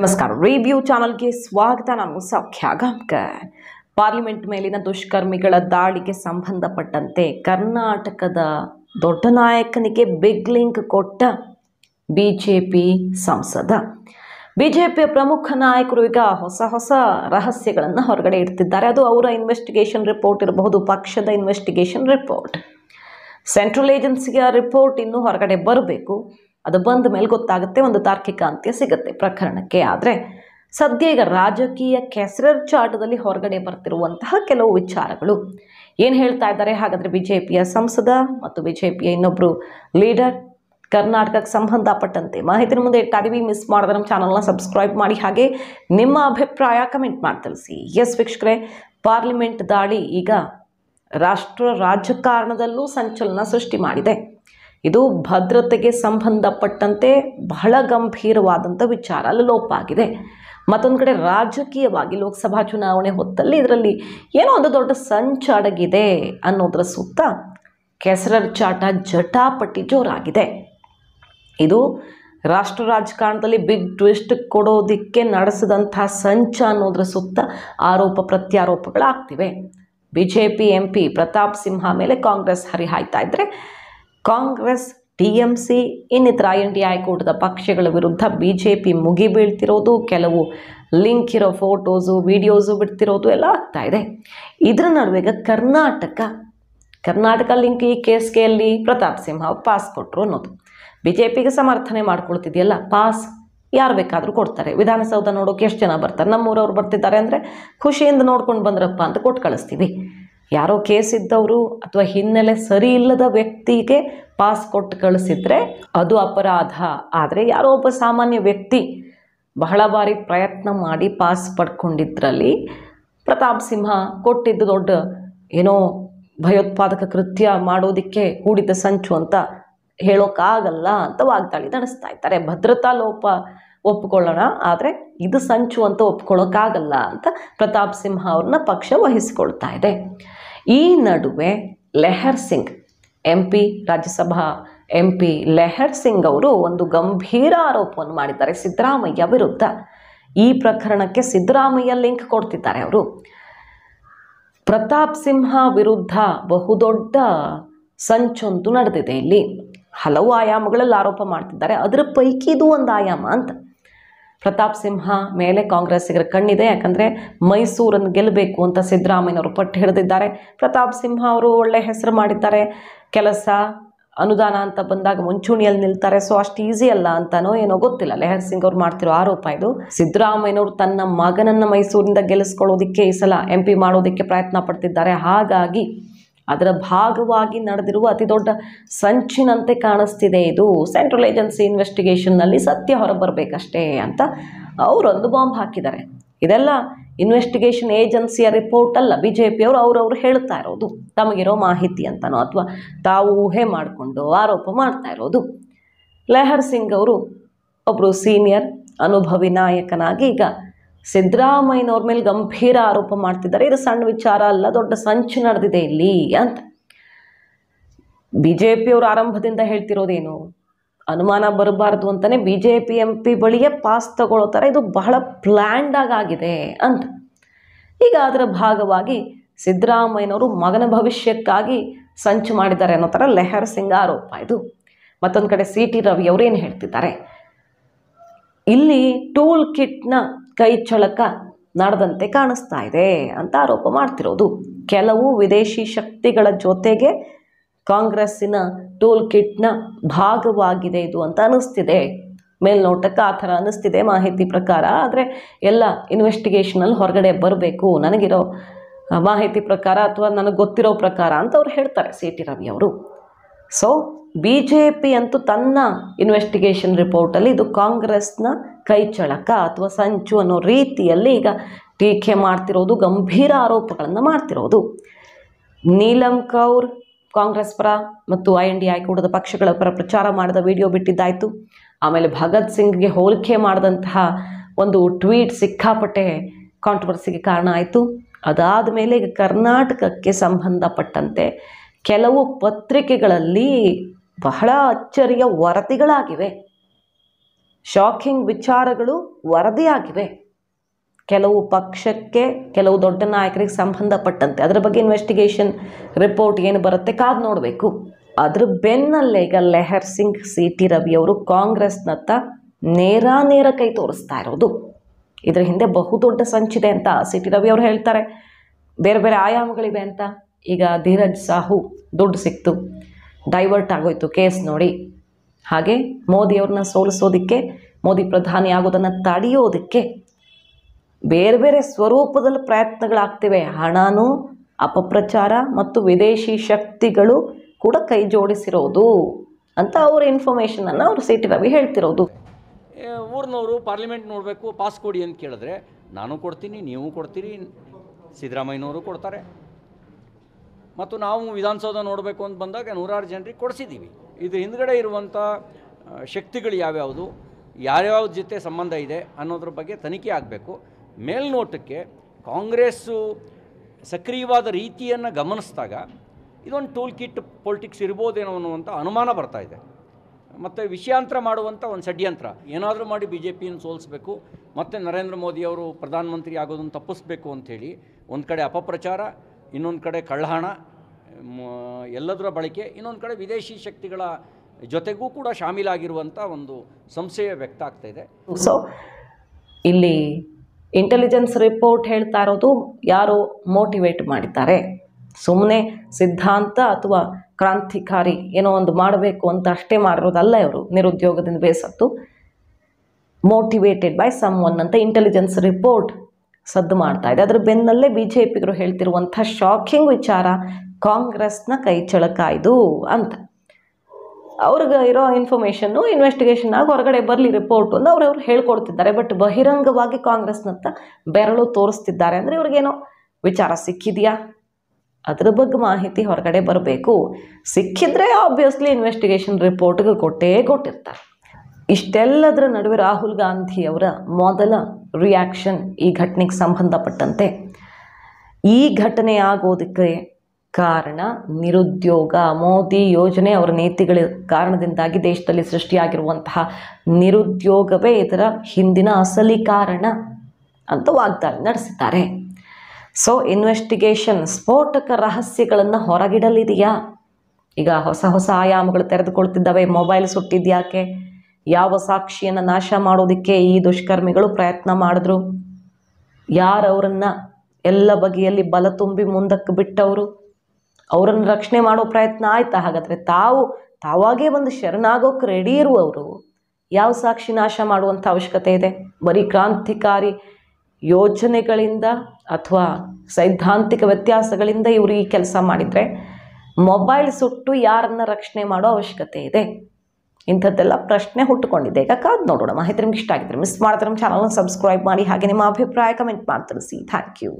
ನಮಸ್ಕಾರ ರಿವ್ಯೂ ಚಾನಲ್ಗೆ ಸ್ವಾಗತ ನಾನು ಸೌಖ್ಯ ಪಾರ್ಲಿಮೆಂಟ್ ಮೇಲಿನ ದುಷ್ಕರ್ಮಿಗಳ ದಾಳಿಗೆ ಸಂಬಂಧಪಟ್ಟಂತೆ ಕರ್ನಾಟಕದ ದೊಡ್ಡ ನಾಯಕನಿಗೆ ಬಿಗ್ ಲಿಂಕ್ ಕೊಟ್ಟ ಬಿ ಜೆ ಪಿ ಸಂಸದ ಬಿ ಜೆ ಪಿಯ ಪ್ರಮುಖ ನಾಯಕರು ಈಗ ಹೊಸ ಹೊಸ ರಹಸ್ಯಗಳನ್ನು ಹೊರಗಡೆ ಇಡ್ತಿದ್ದಾರೆ ಅದು ಅವರ ಇನ್ವೆಸ್ಟಿಗೇಷನ್ ರಿಪೋರ್ಟ್ ಇರಬಹುದು ಪಕ್ಷದ ಇನ್ವೆಸ್ಟಿಗೇಷನ್ ರಿಪೋರ್ಟ್ ಸೆಂಟ್ರಲ್ ಏಜೆನ್ಸಿಯ ರಿಪೋರ್ಟ್ ಇನ್ನೂ ಹೊರಗಡೆ ಬರಬೇಕು ಅದು ಬಂದ ಮೇಲೆ ಗೊತ್ತಾಗುತ್ತೆ ಒಂದು ತಾರ್ಕಿಕ ಅಂತ್ಯ ಸಿಗುತ್ತೆ ಪ್ರಕರಣಕ್ಕೆ ಆದರೆ ಸದ್ಯ ಈಗ ರಾಜಕೀಯ ಚಾಟದಲ್ಲಿ ಹೊರಗಡೆ ಬರ್ತಿರುವಂತಹ ಕೆಲವು ವಿಚಾರಗಳು ಏನು ಹೇಳ್ತಾ ಇದ್ದಾರೆ ಹಾಗಾದರೆ ಬಿ ಜೆ ಪಿಯ ಸಂಸದ ಮತ್ತು ಬಿ ಜೆ ಪಿಯ ಇನ್ನೊಬ್ಬರು ಲೀಡರ್ ಕರ್ನಾಟಕಕ್ಕೆ ಸಂಬಂಧಪಟ್ಟಂತೆ ಮಾಹಿತಿನ ಮುಂದೆ ಇಟ್ಟಾದೀವಿ ಮಿಸ್ ಮಾಡಿದ್ರೆ ನಮ್ಮ ಚಾನಲ್ನ ಸಬ್ಸ್ಕ್ರೈಬ್ ಮಾಡಿ ಹಾಗೆ ನಿಮ್ಮ ಅಭಿಪ್ರಾಯ ಕಮೆಂಟ್ ಮಾಡಿ ತಿಳಿಸಿ ಎಸ್ ವೀಕ್ಷಕರೇ ಪಾರ್ಲಿಮೆಂಟ್ ದಾಳಿ ಈಗ ರಾಷ್ಟ್ರ ರಾಜಕಾರಣದಲ್ಲೂ ಸಂಚಲನ ಸೃಷ್ಟಿ ಮಾಡಿದೆ ಇದು ಭದ್ರತೆಗೆ ಸಂಬಂಧಪಟ್ಟಂತೆ ಬಹಳ ಗಂಭೀರವಾದಂಥ ವಿಚಾರ ಅಲ್ಲಿ ಲೋಪ ಆಗಿದೆ ಮತ್ತೊಂದು ಕಡೆ ರಾಜಕೀಯವಾಗಿ ಲೋಕಸಭಾ ಚುನಾವಣೆ ಹೊತ್ತಲ್ಲಿ ಇದರಲ್ಲಿ ಏನೋ ಒಂದು ದೊಡ್ಡ ಸಂಚಡಗಿದೆ ಅನ್ನೋದರ ಸುತ್ತ ಚಾಟ ಜಟಾಪಟಿ ಜೋರಾಗಿದೆ ಇದು ರಾಷ್ಟ್ರ ರಾಜಕಾರಣದಲ್ಲಿ ಬಿಗ್ ಟ್ವಿಸ್ಟ್ ಕೊಡೋದಕ್ಕೆ ನಡೆಸಿದಂಥ ಸಂಚ ಅನ್ನೋದ್ರ ಸುತ್ತ ಆರೋಪ ಪ್ರತ್ಯಾರೋಪಗಳಾಗ್ತಿವೆ B J P M P Pratap Simha ಮೇಲೆ ಕಾಂಗ್ರೆಸ್ ಹರಿಹಾಯ್ತಾ ಇದ್ದರೆ ಕಾಂಗ್ರೆಸ್ ಟಿಎಂಸಿ ಇನ್ನಿತರ ಎನ್ ಟಿ ಹೈಕೋರ್ಟ್ದ ಪಕ್ಷಗಳ ವಿರುದ್ಧ ಬಿ ಜೆ ಪಿ ಮುಗಿಬೀಳ್ತಿರೋದು ಕೆಲವು ಲಿಂಕ್ ಇರೋ ಫೋಟೋಸು ವಿಡಿಯೋಸು ಬಿಡ್ತಿರೋದು ಎಲ್ಲ ಆಗ್ತಾ ಇದೆ ಇದರ ನಡುವೆ ಕರ್ನಾಟಕ ಕರ್ನಾಟಕ ಲಿಂಕ್ ಈ ಅಲ್ಲಿ ಪ್ರತಾಪ್ ಸಿಂಹ ಪಾಸ್ ಕೊಟ್ಟರು ಅನ್ನೋದು ಬಿ ಜೆ ಪಿಗೆ ಸಮರ್ಥನೆ ಮಾಡ್ಕೊಳ್ತಿದೆಯಲ್ಲ ಪಾಸ್ ಯಾರು ಬೇಕಾದರೂ ಕೊಡ್ತಾರೆ ವಿಧಾನಸೌಧ ನೋಡೋಕೆ ಎಷ್ಟು ಜನ ಬರ್ತಾರೆ ನಮ್ಮೂರವ್ರು ಬರ್ತಿದ್ದಾರೆ ಅಂದರೆ ಖುಷಿಯಿಂದ ನೋಡ್ಕೊಂಡು ಬಂದ್ರಪ್ಪ ಅಂತ ಕೊಟ್ಟು ಕಳಿಸ್ತೀವಿ ಯಾರೋ ಕೇಸ್ ಇದ್ದವರು ಅಥವಾ ಹಿನ್ನೆಲೆ ಸರಿ ಇಲ್ಲದ ವ್ಯಕ್ತಿಗೆ ಪಾಸ್ ಕೊಟ್ಟು ಕಳಿಸಿದರೆ ಅದು ಅಪರಾಧ ಆದರೆ ಯಾರೋ ಒಬ್ಬ ಸಾಮಾನ್ಯ ವ್ಯಕ್ತಿ ಬಹಳ ಬಾರಿ ಪ್ರಯತ್ನ ಮಾಡಿ ಪಾಸ್ ಪಡ್ಕೊಂಡಿದ್ರಲ್ಲಿ ಪ್ರತಾಪ್ ಸಿಂಹ ಕೊಟ್ಟಿದ್ದು ದೊಡ್ಡ ಏನೋ ಭಯೋತ್ಪಾದಕ ಕೃತ್ಯ ಮಾಡೋದಕ್ಕೆ ಹೂಡಿದ ಸಂಚು ಅಂತ ಹೇಳೋಕ್ಕಾಗಲ್ಲ ಅಂತ ವಾಗ್ದಾಳಿ ನಡೆಸ್ತಾ ಇದ್ದಾರೆ ಭದ್ರತಾ ಲೋಪ ಒಪ್ಕೊಳ್ಳೋಣ ಆದರೆ ಇದು ಸಂಚು ಅಂತ ಒಪ್ಕೊಳ್ಳೋಕ್ಕಾಗಲ್ಲ ಅಂತ ಪ್ರತಾಪ್ ಸಿಂಹ ಅವ್ರನ್ನ ಪಕ್ಷ ವಹಿಸ್ಕೊಳ್ತಾ ಇದೆ ಈ ನಡುವೆ Lehar Singh M P Rajya Sabha M P Lehar Singh ಅವರು ಒಂದು ಗಂಭೀರ ಆರೋಪವನ್ನು ಮಾಡಿದ್ದಾರೆ ಸಿದ್ದರಾಮಯ್ಯ ವಿರುದ್ಧ ಈ ಪ್ರಕರಣಕ್ಕೆ ಸಿದ್ದರಾಮಯ್ಯ ಲಿಂಕ್ ಕೊಡ್ತಿದ್ದಾರೆ ಅವರು ಪ್ರತಾಪ್ ಸಿಂಹ ವಿರುದ್ಧ ಬಹುದೊಡ್ಡ ಸಂಚೊಂದು ನಡೆದಿದೆ ಇಲ್ಲಿ ಹಲವು ಆಯಾಮಗಳಲ್ಲಿ ಆರೋಪ ಮಾಡ್ತಿದ್ದಾರೆ ಅದರ ಪೈಕಿ ಇದು ಒಂದು ಆಯಾಮ ಅಂತ ಪ್ರತಾಪ್ ಸಿಂಹ ಮೇಲೆ ಕಾಂಗ್ರೆಸ್ಸಿಗರ ಕಣ್ಣಿದೆ ಯಾಕಂದರೆ ಮೈಸೂರನ್ನು ಗೆಲ್ಲಬೇಕು ಅಂತ ಸಿದ್ದರಾಮಯ್ಯನವರು ಪಟ್ಟು ಹಿಡಿದಿದ್ದಾರೆ ಪ್ರತಾಪ್ ಸಿಂಹ ಅವರು ಒಳ್ಳೆ ಹೆಸರು ಮಾಡಿದ್ದಾರೆ ಕೆಲಸ ಅನುದಾನ ಅಂತ ಬಂದಾಗ ಮುಂಚೂಣಿಯಲ್ಲಿ ನಿಲ್ತಾರೆ ಸೊ ಅಷ್ಟು ಈಸಿ ಅಲ್ಲ ಅಂತಾನೋ ಏನೋ ಗೊತ್ತಿಲ್ಲ ಲೆಹರ್ ಸಿಂಗ್ ಅವ್ರು ಮಾಡ್ತಿರೋ ಆರೋಪ ಇದು ಸಿದ್ದರಾಮಯ್ಯನವರು ತನ್ನ ಮಗನನ್ನು ಮೈಸೂರಿಂದ ಗೆಲ್ಲಿಸ್ಕೊಳ್ಳೋದಕ್ಕೆ ಈ ಸಲ ಎಂ ಪಿ ಮಾಡೋದಕ್ಕೆ ಪ್ರಯತ್ನ ಪಡ್ತಿದ್ದಾರೆ ಹಾಗಾಗಿ ಅದರ ಭಾಗವಾಗಿ ನಡೆದಿರುವ ಅತಿ ದೊಡ್ಡ ಸಂಚಿನಂತೆ ಕಾಣಿಸ್ತಿದೆ ಇದು ಸೆಂಟ್ರಲ್ ಏಜೆನ್ಸಿ ಇನ್ವೆಸ್ಟಿಗೇಷನ್ನಲ್ಲಿ ಸತ್ಯ ಹೊರಬರಬೇಕಷ್ಟೇ ಅಂತ ಅವರೊಂದು ಬಾಂಬ್ ಹಾಕಿದ್ದಾರೆ ಇದೆಲ್ಲ ಇನ್ವೆಸ್ಟಿಗೇಷನ್ ಏಜೆನ್ಸಿಯ ರಿಪೋರ್ಟ್ ಅಲ್ಲ ಬಿ ಜೆ ಪಿಯವರು ಅವರವರು ಹೇಳ್ತಾ ಇರೋದು ತಮಗಿರೋ ಮಾಹಿತಿ ಅಂತನೋ ಅಥವಾ ತಾವು ಊಹೆ ಮಾಡಿಕೊಂಡು ಆರೋಪ ಮಾಡ್ತಾ ಇರೋದು ಲೆಹರ್ ಸಿಂಗ್ ಅವರು ಒಬ್ಬರು ಸೀನಿಯರ್ ಅನುಭವಿ ನಾಯಕನಾಗಿ ಈಗ ಸಿದ್ದರಾಮಯ್ಯನವ್ರ ಮೇಲೆ ಗಂಭೀರ ಆರೋಪ ಮಾಡ್ತಿದ್ದಾರೆ ಇದು ಸಣ್ಣ ವಿಚಾರ ಅಲ್ಲ ದೊಡ್ಡ ಸಂಚು ನಡೆದಿದೆ ಇಲ್ಲಿ ಅಂತ ಬಿ ಜೆ ಪಿಯವರು ಆರಂಭದಿಂದ ಹೇಳ್ತಿರೋದೇನು ಅನುಮಾನ ಬರಬಾರ್ದು ಅಂತಲೇ B J P M P ಬಳಿಯೇ ಪಾಸ್ ತಗೊಳ್ಳೋ ಥರ ಇದು ಬಹಳ ಪ್ಲ್ಯಾಂಡಾಗಿ ಆಗಿದೆ ಅಂತ ಈಗ ಅದರ ಭಾಗವಾಗಿ ಸಿದ್ದರಾಮಯ್ಯನವರು ಮಗನ ಭವಿಷ್ಯಕ್ಕಾಗಿ ಸಂಚು ಮಾಡಿದ್ದಾರೆ ಅನ್ನೋ ಥರ ಲೆಹರ್ ಸಿಂಗ್ ಆರೋಪ ಇದು ಮತ್ತೊಂದು ಕಡೆ ಸಿ ಟಿ ರವಿ ಅವರು ಏನು ಹೇಳ್ತಿದ್ದಾರೆ ಇಲ್ಲಿ ಟೂಲ್ ಕಿಟ್ನ ಕೈ ಚಳಕ ನಡೆದಂತೆ ಕಾಣಿಸ್ತಾ ಇದೆ ಅಂತ ಆರೋಪ ಮಾಡ್ತಿರೋದು ಕೆಲವು ವಿದೇಶಿ ಶಕ್ತಿಗಳ ಜೊತೆಗೆ ಕಾಂಗ್ರೆಸ್ಸಿನ ಟೋಲ್ ಕಿಟ್ನ ಭಾಗವಾಗಿದೆ ಇದು ಅಂತ ಅನ್ನಿಸ್ತಿದೆ ಮೇಲ್ನೋಟಕ್ಕೆ ಆ ಥರ ಅನ್ನಿಸ್ತಿದೆ ಮಾಹಿತಿ ಪ್ರಕಾರ ಆದರೆ ಎಲ್ಲ ಇನ್ವೆಸ್ಟಿಗೇಷನಲ್ಲಿ ಹೊರಗಡೆ ಬರಬೇಕು ನನಗಿರೋ ಮಾಹಿತಿ ಪ್ರಕಾರ ಅಥವಾ ನನಗೆ ಗೊತ್ತಿರೋ ಪ್ರಕಾರ ಅಂತ ಅವ್ರು ಹೇಳ್ತಾರೆ ಸಿ ಟಿ ರವಿ ಅವರು ಸೊ ಬಿ ಜೆ ಪಿ ಅಂತೂ ತನ್ನ ಇನ್ವೆಸ್ಟಿಗೇಷನ್ ರಿಪೋರ್ಟಲ್ಲಿ ಇದು ಕಾಂಗ್ರೆಸ್ನ ಕೈ ಚಳಕ ಅಥವಾ ಸಂಚು ಅನ್ನೋ ರೀತಿಯಲ್ಲಿ ಈಗ ಟೀಕೆ ಮಾಡ್ತಿರೋದು ಗಂಭೀರ ಆರೋಪಗಳನ್ನು ಮಾಡ್ತಿರೋದು ನೀಲಂ ಕೌರ್ ಕಾಂಗ್ರೆಸ್ ಪರ ಮತ್ತು ಐ ಎನ್ ಡಿ ಪಕ್ಷಗಳ ಪರ ಪ್ರಚಾರ ಮಾಡಿದ ವಿಡಿಯೋ ಬಿಟ್ಟಿದ್ದಾಯಿತು ಆಮೇಲೆ ಭಗತ್ ಸಿಂಗ್ಗೆ ಹೋಲಿಕೆ ಮಾಡಿದಂತಹ ಒಂದು ಟ್ವೀಟ್ ಸಿಕ್ಕಾಪಟ್ಟೆ ಕಾಂಟ್ರವರ್ಸಿಗೆ ಕಾರಣ ಆಯಿತು ಅದಾದ ಮೇಲೆ ಈಗ ಕರ್ನಾಟಕಕ್ಕೆ ಸಂಬಂಧಪಟ್ಟಂತೆ ಕೆಲವು ಪತ್ರಿಕೆಗಳಲ್ಲಿ ಬಹಳ ಅಚ್ಚರಿಯ ವರದಿಗಳಾಗಿವೆ ಶಾಕಿಂಗ್ ವಿಚಾರಗಳು ವರದಿಯಾಗಿವೆ ಕೆಲವು ಪಕ್ಷಕ್ಕೆ ಕೆಲವು ದೊಡ್ಡ ನಾಯಕರಿಗೆ ಸಂಬಂಧಪಟ್ಟಂತೆ ಅದರ ಬಗ್ಗೆ ಇನ್ವೆಸ್ಟಿಗೇಷನ್ ರಿಪೋರ್ಟ್ ಏನು ಬರುತ್ತೆ ಕಾದು ನೋಡಬೇಕು ಅದ್ರ ಬೆನ್ನಲ್ಲೇ ಈಗ ಲೆಹರ್ ಸಿಂಗ್ ಸಿ ಟಿ ರವಿ ಅವರು ಕಾಂಗ್ರೆಸ್ನತ್ತ ನೇರ ನೇರ ಕೈ ತೋರಿಸ್ತಾ ಇರೋದು ಇದರ ಹಿಂದೆ ಬಹುದೊಡ್ಡ ಸಂಚಿದೆ ಅಂತ ಸಿ ಟಿ ರವಿ ಅವರು ಹೇಳ್ತಾರೆ ಬೇರೆ ಬೇರೆ ಆಯಾಮಗಳಿವೆ ಅಂತ ಈಗ ಧೀರಜ್ ಸಾಹು ದುಡ್ಡು ಸಿಕ್ತು ಡೈವರ್ಟ್ ಆಗೋಯ್ತು ಕೇಸ್ ನೋಡಿ ಹಾಗೆ ಮೋದಿಯವ್ರನ್ನ ಸೋಲಿಸೋದಕ್ಕೆ ಮೋದಿ ಪ್ರಧಾನಿ ಆಗೋದನ್ನು ತಡೆಯೋದಕ್ಕೆ ಬೇರೆ ಬೇರೆ ಸ್ವರೂಪದಲ್ಲಿ ಪ್ರಯತ್ನಗಳಾಗ್ತಿವೆ ಹಣನೂ ಅಪಪ್ರಚಾರ ಮತ್ತು ವಿದೇಶಿ ಶಕ್ತಿಗಳು ಕೂಡ ಕೈ ಜೋಡಿಸಿರೋದು ಅಂತ ಅವರ ಇನ್ಫಾರ್ಮೇಷನನ್ನು ಅವರು ಸಿ ರವಿ ಹೇಳ್ತಿರೋದು ಊರಿನವರು ಪಾರ್ಲಿಮೆಂಟ್ ನೋಡಬೇಕು ಪಾಸ್ ಕೊಡಿ ಅಂತ ಕೇಳಿದ್ರೆ ನಾನು ಕೊಡ್ತೀನಿ ನೀವು ಕೊಡ್ತೀರಿ ಸಿದ್ದರಾಮಯ್ಯನವರು ಕೊಡ್ತಾರೆ ಮತ್ತು ನಾವು ವಿಧಾನಸೌಧ ನೋಡಬೇಕು ಅಂತ ಬಂದಾಗ ನೂರಾರು ಜನರಿಗೆ ಕೊಡಿಸಿದ್ದೀವಿ ಇದು ಹಿಂದ್ಗಡೆ ಇರುವಂಥ ಶಕ್ತಿಗಳು ಯಾವ್ಯಾವುದು ಯಾರ್ಯಾವ ಜೊತೆ ಸಂಬಂಧ ಇದೆ ಅನ್ನೋದ್ರ ಬಗ್ಗೆ ತನಿಖೆ ಆಗಬೇಕು ಮೇಲ್ನೋಟಕ್ಕೆ ಕಾಂಗ್ರೆಸ್ಸು ಸಕ್ರಿಯವಾದ ರೀತಿಯನ್ನು ಗಮನಿಸಿದಾಗ ಇದೊಂದು ಟೂಲ್ ಕಿಟ್ ಪೊಲಿಟಿಕ್ಸ್ ಇರ್ಬೋದೇನೋ ಅನ್ನುವಂಥ ಅನುಮಾನ ಬರ್ತಾ ಇದೆ ಮತ್ತು ವಿಷಯಾಂತರ ಮಾಡುವಂಥ ಒಂದು ಷಡ್ಯಂತ್ರ ಏನಾದರೂ ಮಾಡಿ ಬಿ ಜೆ ಪಿಯನ್ನು ಸೋಲಿಸ್ಬೇಕು ಮತ್ತು ನರೇಂದ್ರ ಮೋದಿಯವರು ಪ್ರಧಾನಮಂತ್ರಿ ಆಗೋದನ್ನು ತಪ್ಪಿಸ್ಬೇಕು ಅಂಥೇಳಿ ಒಂದು ಕಡೆ ಅಪಪ್ರಚಾರ ಇನ್ನೊಂದು ಕಡೆ ಕಳ್ಳಹಣ ಎಲ್ಲದರ ಬಳಕೆ ಇನ್ನೊಂದು ಕಡೆ ವಿದೇಶಿ ಶಕ್ತಿಗಳ ಜೊತೆಗೂ ಕೂಡ ಶಾಮೀಲಾಗಿರುವಂಥ ಒಂದು ಸಂಶಯ ವ್ಯಕ್ತ ಆಗ್ತಾ ಇದೆ ಸೊ ಇಲ್ಲಿ ಇಂಟೆಲಿಜೆನ್ಸ್ ರಿಪೋರ್ಟ್ ಹೇಳ್ತಾ ಇರೋದು ಯಾರು ಮೋಟಿವೇಟ್ ಮಾಡಿದ್ದಾರೆ ಸುಮ್ಮನೆ ಸಿದ್ಧಾಂತ ಅಥವಾ ಕ್ರಾಂತಿಕಾರಿ ಏನೋ ಒಂದು ಮಾಡಬೇಕು ಅಂತ ಅಷ್ಟೇ ಮಾಡಿರೋದಲ್ಲ ಇವರು ನಿರುದ್ಯೋಗದಿಂದ ಬೇಸತ್ತು ಮೋಟಿವೇಟೆಡ್ ಬೈ ಸಮ್ ಒನ್ ಅಂತ ಇಂಟೆಲಿಜೆನ್ಸ್ ರಿಪೋರ್ಟ್ ಸದ್ದು ಮಾಡ್ತಾ ಇದೆ ಅದರ ಬೆನ್ನಲ್ಲೇ ಬಿ ಜೆ ಪಿಗರು ಹೇಳ್ತಿರುವಂಥ ಶಾಕಿಂಗ್ ವಿಚಾರ ಕಾಂಗ್ರೆಸ್ನ ಚಳಕಾಯ್ದು ಅಂತ ಅವ್ರಿಗೆ ಇರೋ ಇನ್ಫಾರ್ಮೇಷನ್ನು ಇನ್ವೆಸ್ಟಿಗೇಷನ್ ಆಗಿ ಹೊರಗಡೆ ಬರಲಿ ರಿಪೋರ್ಟ್ ಅಂತ ಅವ್ರು ಅವ್ರು ಹೇಳ್ಕೊಡ್ತಿದ್ದಾರೆ ಬಟ್ ಬಹಿರಂಗವಾಗಿ ಕಾಂಗ್ರೆಸ್ನತ್ತ ಬೆರಳು ತೋರಿಸ್ತಿದ್ದಾರೆ ಅಂದರೆ ಇವ್ರಿಗೇನೋ ವಿಚಾರ ಸಿಕ್ಕಿದೆಯಾ ಅದ್ರ ಬಗ್ಗೆ ಮಾಹಿತಿ ಹೊರಗಡೆ ಬರಬೇಕು ಸಿಕ್ಕಿದ್ರೆ ಆಬ್ವಿಯಸ್ಲಿ ಇನ್ವೆಸ್ಟಿಗೇಷನ್ ರಿಪೋರ್ಟ್ಗೆ ಕೊಟ್ಟೇ ಕೊಟ್ಟಿರ್ತಾರೆ ಇಷ್ಟೆಲ್ಲದರ ನಡುವೆ ರಾಹುಲ್ ಗಾಂಧಿ ಅವರ ಮೊದಲ ರಿಯಾಕ್ಷನ್ ಈ ಘಟನೆಗೆ ಸಂಬಂಧಪಟ್ಟಂತೆ ಈ ಘಟನೆ ಆಗೋದಕ್ಕೆ ಕಾರಣ ನಿರುದ್ಯೋಗ ಮೋದಿ ಯೋಜನೆ ಅವರ ನೀತಿಗಳ ಕಾರಣದಿಂದಾಗಿ ದೇಶದಲ್ಲಿ ಸೃಷ್ಟಿಯಾಗಿರುವಂತಹ ನಿರುದ್ಯೋಗವೇ ಇದರ ಹಿಂದಿನ ಅಸಲಿ ಕಾರಣ ಅಂತ ವಾಗ್ದಾಳಿ ನಡೆಸಿದ್ದಾರೆ ಸೊ ಇನ್ವೆಸ್ಟಿಗೇಷನ್ ಸ್ಫೋಟಕ ರಹಸ್ಯಗಳನ್ನು ಹೊರಗಿಡಲಿದೆಯಾ ಈಗ ಹೊಸ ಹೊಸ ಆಯಾಮಗಳು ತೆರೆದುಕೊಳ್ತಿದ್ದಾವೆ ಮೊಬೈಲ್ ಸುಟ್ಟಿದ್ಯಾಕೆ ಯಾವ ಸಾಕ್ಷಿಯನ್ನು ನಾಶ ಮಾಡೋದಕ್ಕೆ ಈ ದುಷ್ಕರ್ಮಿಗಳು ಪ್ರಯತ್ನ ಮಾಡಿದ್ರು ಯಾರವರನ್ನು ಎಲ್ಲ ಬಗೆಯಲ್ಲಿ ಬಲ ತುಂಬಿ ಮುಂದಕ್ಕೆ ಬಿಟ್ಟವರು ಅವರನ್ನು ರಕ್ಷಣೆ ಮಾಡೋ ಪ್ರಯತ್ನ ಆಯ್ತಾ ಹಾಗಾದರೆ ತಾವು ತಾವಾಗೇ ಒಂದು ಶರಣಾಗೋಕ್ಕೆ ರೆಡಿ ಇರುವವರು ಯಾವ ಸಾಕ್ಷಿ ನಾಶ ಮಾಡುವಂಥ ಅವಶ್ಯಕತೆ ಇದೆ ಬರೀ ಕ್ರಾಂತಿಕಾರಿ ಯೋಜನೆಗಳಿಂದ ಅಥವಾ ಸೈದ್ಧಾಂತಿಕ ವ್ಯತ್ಯಾಸಗಳಿಂದ ಇವರು ಈ ಕೆಲಸ ಮಾಡಿದರೆ ಮೊಬೈಲ್ ಸುಟ್ಟು ಯಾರನ್ನು ರಕ್ಷಣೆ ಮಾಡೋ ಅವಶ್ಯಕತೆ ಇದೆ ಇಂಥದ್ದೆಲ್ಲ ಪ್ರಶ್ನೆ ಹುಟ್ಟುಕೊಂಡಿದೆ ಈಗ ಕಾದು ನೋಡೋಣ ಮಾಹಿತಿ ನಿಮ್ಗೆ ಇಷ್ಟ ಆಗಿದ್ರೆ ಮಿಸ್ ಮಾಡ್ತಾರೆ ನಮ್ಮ ಚಾನಲ್ನ ಸಬ್ಸ್ಕ್ರೈಬ್ ಮಾಡಿ ಹಾಗೆ ನಿಮ್ಮ ಅಭಿಪ್ರಾಯ ಕಮೆಂಟ್ ಮಾಡಿ ತಿಳಿಸಿ ಥ್ಯಾಂಕ್ ಯು